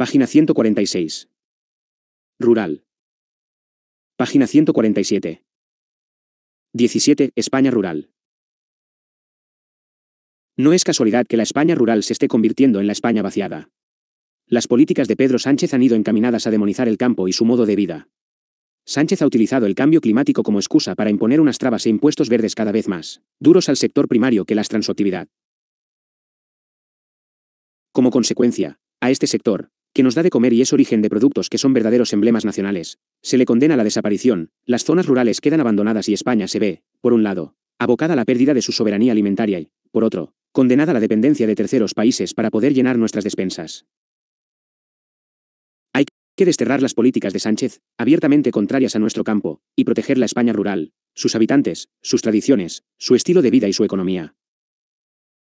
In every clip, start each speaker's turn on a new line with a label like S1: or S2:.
S1: Página 146. Rural. Página 147. 17. España rural. No es casualidad que la España rural se esté convirtiendo en la España vaciada. Las políticas de Pedro Sánchez han ido encaminadas a demonizar el campo y su modo de vida. Sánchez ha utilizado el cambio climático como excusa para imponer unas trabas e impuestos verdes cada vez más duros al sector primario que las transactividad. Como consecuencia, a este sector, que nos da de comer y es origen de productos que son verdaderos emblemas nacionales. Se le condena la desaparición, las zonas rurales quedan abandonadas y España se ve, por un lado, abocada a la pérdida de su soberanía alimentaria y, por otro, condenada a la dependencia de terceros países para poder llenar nuestras despensas. Hay que desterrar las políticas de Sánchez, abiertamente contrarias a nuestro campo, y proteger la España rural, sus habitantes, sus tradiciones, su estilo de vida y su economía.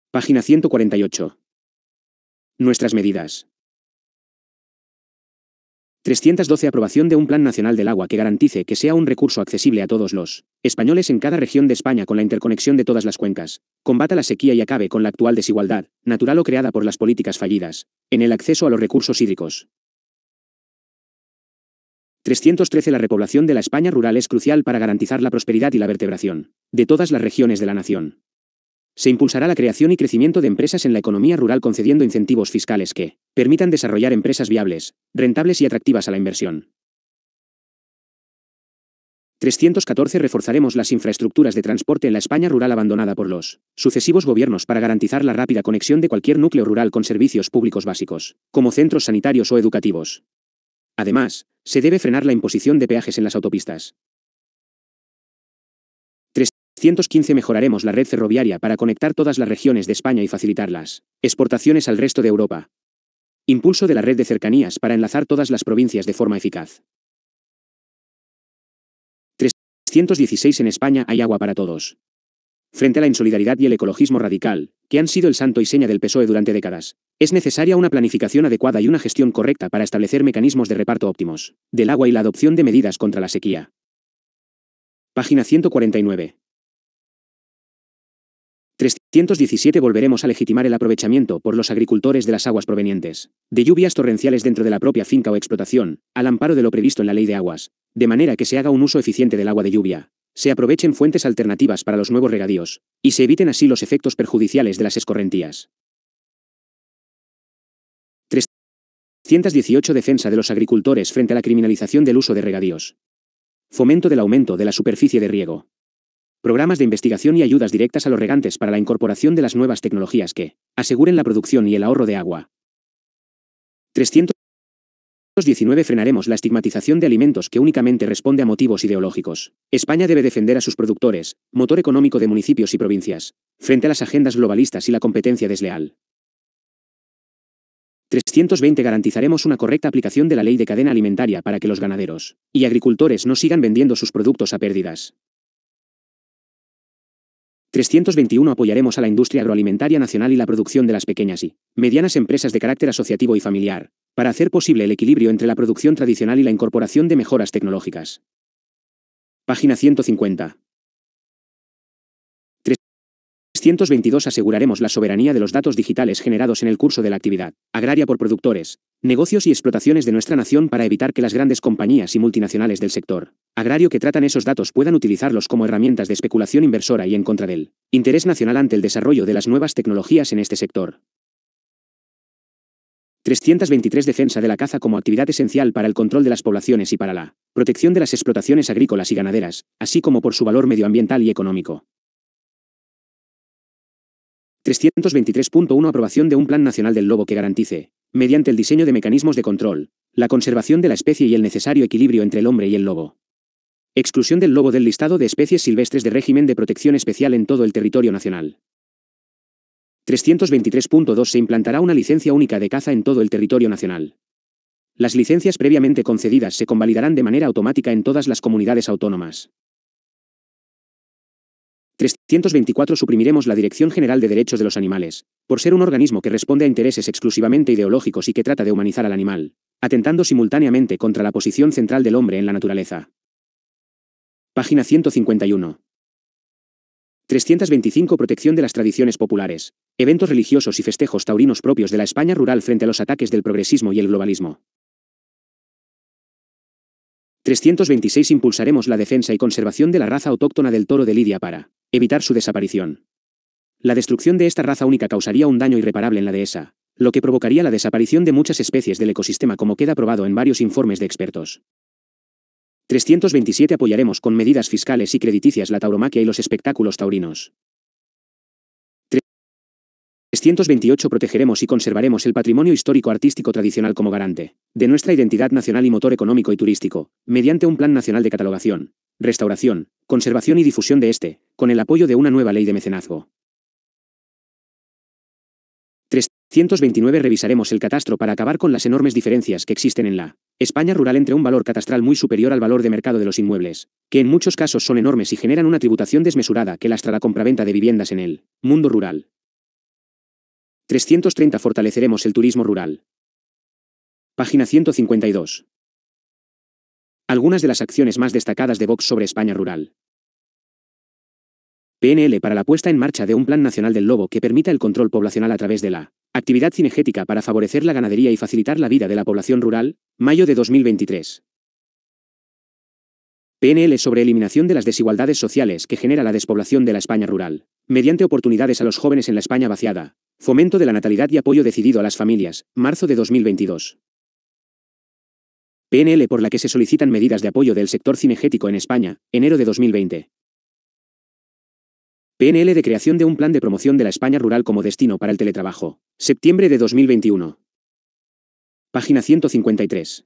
S1: Página 148. Nuestras medidas. 312 Aprobación de un Plan Nacional del Agua que garantice que sea un recurso accesible a todos los españoles en cada región de España con la interconexión de todas las cuencas, combata la sequía y acabe con la actual desigualdad, natural o creada por las políticas fallidas, en el acceso a los recursos hídricos. 313 La repoblación de la España rural es crucial para garantizar la prosperidad y la vertebración de todas las regiones de la nación. Se impulsará la creación y crecimiento de empresas en la economía rural concediendo incentivos fiscales que permitan desarrollar empresas viables, rentables y atractivas a la inversión. 314 Reforzaremos las infraestructuras de transporte en la España rural abandonada por los sucesivos gobiernos para garantizar la rápida conexión de cualquier núcleo rural con servicios públicos básicos, como centros sanitarios o educativos. Además, se debe frenar la imposición de peajes en las autopistas, 115 Mejoraremos la red ferroviaria para conectar todas las regiones de España y facilitar las exportaciones al resto de Europa. Impulso de la red de cercanías para enlazar todas las provincias de forma eficaz. 316 En España hay agua para todos. Frente a la insolidaridad y el ecologismo radical, que han sido el santo y seña del PSOE durante décadas, es necesaria una planificación adecuada y una gestión correcta para establecer mecanismos de reparto óptimos del agua y la adopción de medidas contra la sequía. Página 149. 317 Volveremos a legitimar el aprovechamiento por los agricultores de las aguas provenientes de lluvias torrenciales dentro de la propia finca o explotación, al amparo de lo previsto en la ley de aguas, de manera que se haga un uso eficiente del agua de lluvia, se aprovechen fuentes alternativas para los nuevos regadíos, y se eviten así los efectos perjudiciales de las escorrentías. 318 Defensa de los agricultores frente a la criminalización del uso de regadíos. Fomento del aumento de la superficie de riego programas de investigación y ayudas directas a los regantes para la incorporación de las nuevas tecnologías que aseguren la producción y el ahorro de agua. 319 Frenaremos la estigmatización de alimentos que únicamente responde a motivos ideológicos. España debe defender a sus productores, motor económico de municipios y provincias, frente a las agendas globalistas y la competencia desleal. 320 Garantizaremos una correcta aplicación de la ley de cadena alimentaria para que los ganaderos y agricultores no sigan vendiendo sus productos a pérdidas. 321 Apoyaremos a la industria agroalimentaria nacional y la producción de las pequeñas y medianas empresas de carácter asociativo y familiar, para hacer posible el equilibrio entre la producción tradicional y la incorporación de mejoras tecnológicas. Página 150. 322. aseguraremos la soberanía de los datos digitales generados en el curso de la actividad agraria por productores, negocios y explotaciones de nuestra nación para evitar que las grandes compañías y multinacionales del sector agrario que tratan esos datos puedan utilizarlos como herramientas de especulación inversora y en contra del interés nacional ante el desarrollo de las nuevas tecnologías en este sector. 323 Defensa de la caza como actividad esencial para el control de las poblaciones y para la protección de las explotaciones agrícolas y ganaderas, así como por su valor medioambiental y económico. 323.1 Aprobación de un Plan Nacional del Lobo que garantice, mediante el diseño de mecanismos de control, la conservación de la especie y el necesario equilibrio entre el hombre y el lobo. Exclusión del lobo del listado de especies silvestres de régimen de protección especial en todo el territorio nacional. 323.2 Se implantará una licencia única de caza en todo el territorio nacional. Las licencias previamente concedidas se convalidarán de manera automática en todas las comunidades autónomas. 324 Suprimiremos la Dirección General de Derechos de los Animales, por ser un organismo que responde a intereses exclusivamente ideológicos y que trata de humanizar al animal, atentando simultáneamente contra la posición central del hombre en la naturaleza. Página 151. 325 Protección de las tradiciones populares, eventos religiosos y festejos taurinos propios de la España rural frente a los ataques del progresismo y el globalismo. 326 Impulsaremos la defensa y conservación de la raza autóctona del toro de Lidia para evitar su desaparición. La destrucción de esta raza única causaría un daño irreparable en la dehesa, lo que provocaría la desaparición de muchas especies del ecosistema como queda probado en varios informes de expertos. 327 Apoyaremos con medidas fiscales y crediticias la tauromaquia y los espectáculos taurinos. 328 Protegeremos y conservaremos el patrimonio histórico artístico tradicional como garante de nuestra identidad nacional y motor económico y turístico, mediante un plan nacional de catalogación, restauración, conservación y difusión de este, con el apoyo de una nueva ley de mecenazgo. 329 Revisaremos el catastro para acabar con las enormes diferencias que existen en la España rural entre un valor catastral muy superior al valor de mercado de los inmuebles, que en muchos casos son enormes y generan una tributación desmesurada que lastra la compraventa de viviendas en el mundo rural 330 Fortaleceremos el turismo rural. Página 152. Algunas de las acciones más destacadas de Vox sobre España rural. PNL para la puesta en marcha de un Plan Nacional del Lobo que permita el control poblacional a través de la actividad cinegética para favorecer la ganadería y facilitar la vida de la población rural, mayo de 2023. PNL sobre eliminación de las desigualdades sociales que genera la despoblación de la España rural, mediante oportunidades a los jóvenes en la España vaciada, fomento de la natalidad y apoyo decidido a las familias, marzo de 2022. PNL por la que se solicitan medidas de apoyo del sector cinegético en España, enero de 2020. PNL de creación de un plan de promoción de la España rural como destino para el teletrabajo, septiembre de 2021. Página 153.